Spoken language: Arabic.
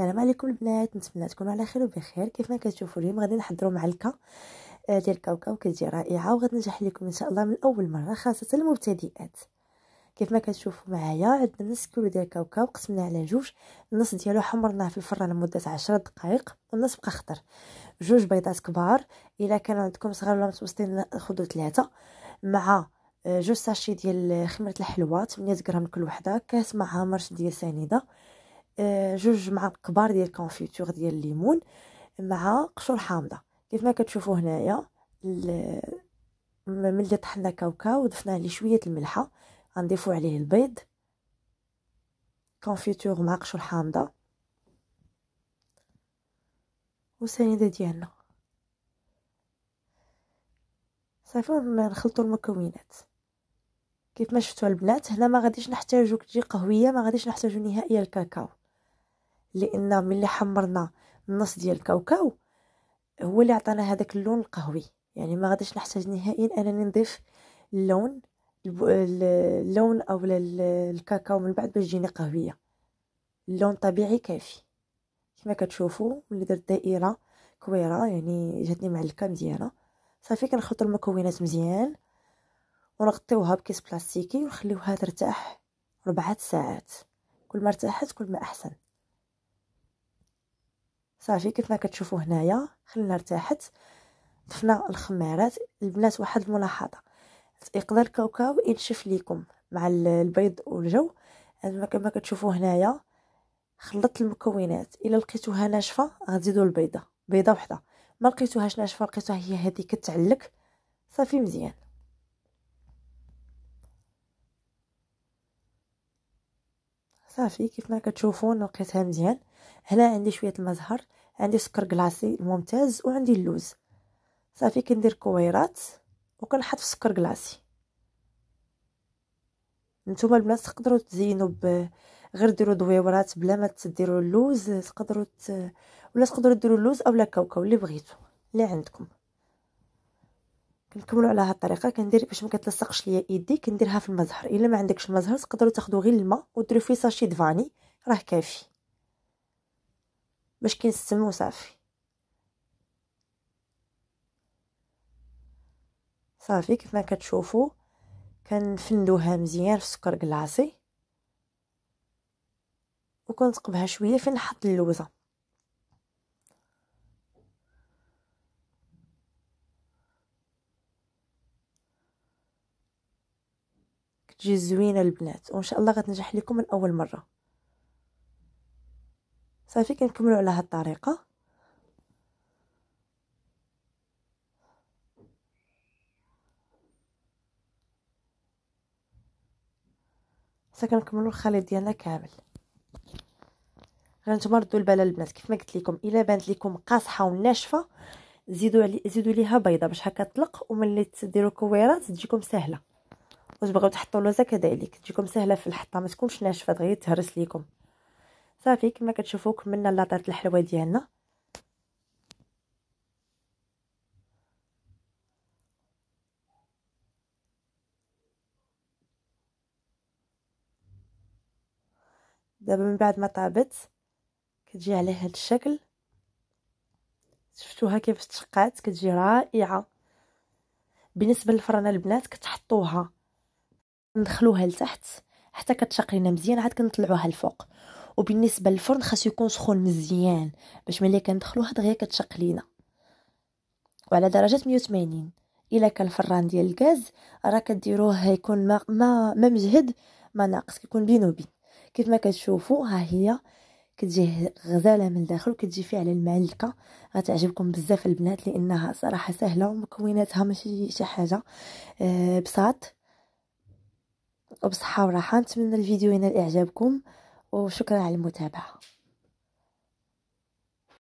السلام عليكم البنات نتمنى تكونوا على خير وبخير كيف ما كتشوفوا اليوم غادي نحضروا معلقه آه، ديال الكاوكاو كتجي رائعه وغادي نجح لكم ان شاء الله من اول مره خاصه المبتدئات كيف ما كتشوفوا معايا عندنا نص كيلو ديال الكاوكاو قسمناه على جوج النص ديالو حمرناه في الفران لمده 10 دقائق والنص بقى خضر جوج بيضات كبار الا كان عندكم صغار ولا متوسطين خذوا ثلاثه مع آه، جوج ساشي ديال خمره الحلوى 8 غرام كل وحده كاس مع مرش ديال سنيده آه، جوج معالق كبار ديال الكونفيتور ديال الليمون مع قشور حامضه كيف ما كتشوفوا هنايا ملي طحنا كاوكاو ضفنا عليه شويه الملحه غنضيفوا عليه البيض كونفيتور مع قشور حامضه وسنيده ديالنا صافي نخلطوا المكونات كيف ما شفتوا البنات هنا ما غاديش نحتاجو كتجي قهويه ما غاديش نحتاجو نهائيا الكاكاو لان ملي حمرنا النص ديال الكاوكاو هو اللي عطانا هذاك اللون القهوي يعني ما غاديش نحتاج نهائيا انني نضيف اللون اللون او الكاكاو من بعد باش تجيني قهويه اللون طبيعي كافي كما كتشوفوا ملي درت دائره كويره يعني جاتني معلكه مزيانه صافي كنخلطوا المكونات مزيان ونغطيوها بكيس بلاستيكي ونخليوها ترتاح ربعة ساعات كل ما ارتاحت كل ما احسن صافي كيفما كتشوفوا هنايا خلينا ارتاحت طفنا الخمارات البنات واحد الملاحظه يقدر الكاوكاو ينشف ليكم مع البيض والجو كما كتشوفوا هنايا خلطت المكونات الا لقيتوها ناشفه غتزيدوا البيضه بيضه وحده ما لقيتوهاش ناشفه لقيتوها هي هذه كتعلك صافي مزيان صافي كيف ما كتشوفون لقيتها مزيان هنا عندي شويه المزهر عندي سكر كلاصي ممتاز وعندي اللوز صافي كندير كويرات وكنحط في سكر كلاصي نتوما البنات تقدروا تزينوا ب غير ديروا دويورات بلا ما تديروا اللوز تقدروا ت... ولا تقدروا ديروا اللوز اولا كاوكاو اللي بغيتو اللي عندكم نكملو على هاد الطريقه كندير باش ما كتلصقش ليا يدي كنديرها في المزهر الا ما عندكش المزهر تقدروا تاخذوا غير الماء وديروا فيه ساشي دفاني راه كافي باش كينسم وصافي صافي كيف ما كتشوفوا كنفندوها مزيان في سكر كلاصي وكنثقبها شويه فين نحط اللوزه تجي زوينه البنات وان شاء الله غتنجح لكم من اول مره صافي كنكملوا على هاد الطريقه سكنكملوا الخليط ديالنا كامل غنتوما ردوا البال البنات كيف ما قلت لكم الا بانت لكم قاصحه وناشفه زيدوا علي زيدوا ليها بيضه باش هكا تطلق وملي تديروا كويرات تجيكم سهله واش بغاو تحطوا لوزه كذلك تجيكم سهله في الحطه ما تكونش ناشفه دغيا تهرس ليكم صافي كما كتشوفوا كملنا لاطات الحلوه ديالنا دابا من بعد ما طابت كتجي على هذا الشكل شفتوها كيف تشقات كتجي رائعه بالنسبه للفرانه البنات كتحطوها ندخلوها لتحت حتى كتشق لينا مزيان عاد كنطلعوها الفوق وبالنسبه للفرن خاصو يكون سخون مزيان باش ملي كندخلوها دغيا كتشق لينا وعلى درجه 180 الا كان الفران ديال الغاز راه كديروه يكون ما ما ما مجهد ما ناقص كيكون بين وبين كيف ما كتشوفوا ها هي كتجي غزاله من الداخل وكتجي فيها على المعلقه غتعجبكم بزاف البنات لانها صراحه سهله ومكوناتها ماشي شي حاجه آه، بساط وبصحه وراحه نتمنى الفيديو ينال اعجابكم وشكرا على المتابعه